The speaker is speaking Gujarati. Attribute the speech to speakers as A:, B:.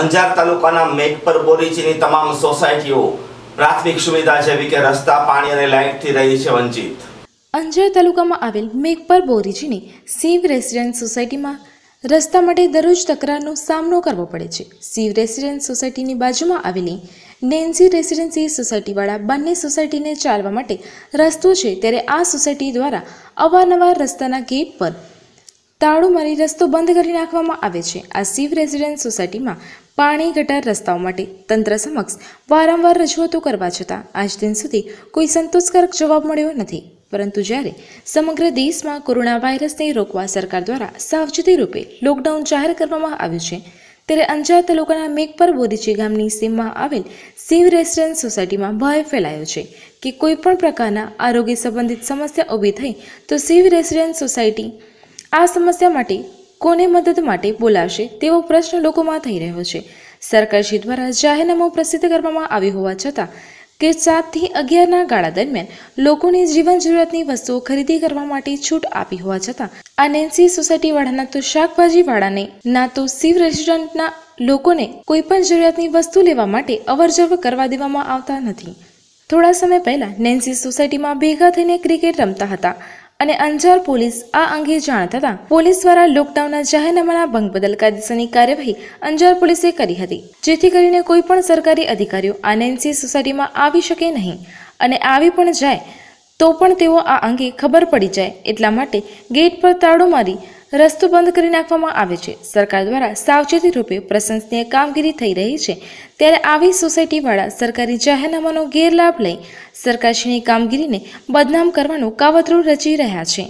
A: અંજાર તાલુકાના મેઘપર બોરીચીની તમામ સોસાયટીઓ પ્રાથમિક સુવિધા જેવી કે રસ્તા પાણી અને લાઇટથી રહી છે વંચિત
B: અંજાર તાલુકામાં આવેલ મેઘપર બોરીચીની સેવ રેસિડેન્ટ સોસાયટીમાં રસ્તા માટે દરરોજ તકરારનો સામનો કરવો પડે છે શિવ રેસિડેન્ટ સોસાયટીની બાજુમાં આવેલી નેન્સી રેસિડેન્સી સોસાયટીવાળા બંને સોસાયટીને ચાલવા માટે રસ્તો છે ત્યારે આ સોસાયટી દ્વારા અવારનવાર રસ્તાના ગેપ પર તાળું મારી રસ્તો બંધ કરી નાખવામાં આવે છે આ શિવ રેસિડેન્સ સોસાયટીમાં પાણી ગટાર રસ્તાઓ માટે તંત્ર સમક્ષ વારંવાર રજૂઆતો કરવા છતાં આજ દિન સુધી કોઈ સંતોષકારક જવાબ મળ્યો નથી પરંતુ જ્યારે સમગ્ર દેશમાં કોરોના વાયરસને રોકવા સરકાર દ્વારા સાવચેતી રૂપે લોકડાઉન જાહેર કરવામાં આવ્યું છે ત્યારે અંજાર તાલુકાના મેઘપર બોરીચી ગામની સીમમાં આવેલ શિવ રેસિડેન્સ સોસાયટીમાં ભય ફેલાયો છે કે કોઈપણ પ્રકારના આરોગ્ય સંબંધિત સમસ્યા ઊભી થઈ તો શિવ રેસિડેન્સ સોસાયટી આ સમસ્યા માટે કોને મદદ માટે બોલાશે તેવો પ્રશ્ન લોકોમાં થઈ રહ્યો છે સરકારશ્રી દ્વારા જાહેરનામું પ્રસિદ્ધ કરવામાં આવ્યું હોવા છતાં કે સાતથી અગિયારના ગાળા દરમિયાન લોકોને જીવન જરૂરિયાતની વસ્તુઓ ખરીદી કરવા માટે છૂટ આપી હોવા છતાં આ નેન્સી સોસાયટીવાળાના તો શાકભાજીવાળાને ના તો સિવ રેસ્ટોરન્ટના લોકોને કોઈપણ જરૂરિયાતની વસ્તુ લેવા માટે અવરજવર કરવા દેવામાં આવતા નથી થોડા સમય પહેલા નેન્સી સોસાયટીમાં ભેગા થઈને ક્રિકેટ રમતા હતા અને અંજાર પોલીસ આ અંગે જાણ થતાં પોલીસ દ્વારા લોકડાઉનના જાહેરનામાના ભંગ બદલ કાયદેસરની કાર્યવાહી અંજાર પોલીસે કરી હતી જેથી કરીને કોઈ પણ સરકારી અધિકારીઓ આનએનસી સોસાયટીમાં આવી શકે નહીં અને આવી પણ જાય તો પણ તેઓ આ અંગે ખબર પડી જાય એટલા માટે ગેટ પર તાળો મારી રસ્તો બંધ કરી નાખવામાં આવે છે સરકાર દ્વારા સાવચેતી રૂપે પ્રશંસનીય કામગીરી થઈ રહી છે ત્યારે આવી સોસાયટીવાળા સરકારી જાહેરનામાનો ગેરલાભ લઈ સરકારશ્રીની કામગીરીને બદનામ કરવાનું કાવતરું રચી રહ્યા છે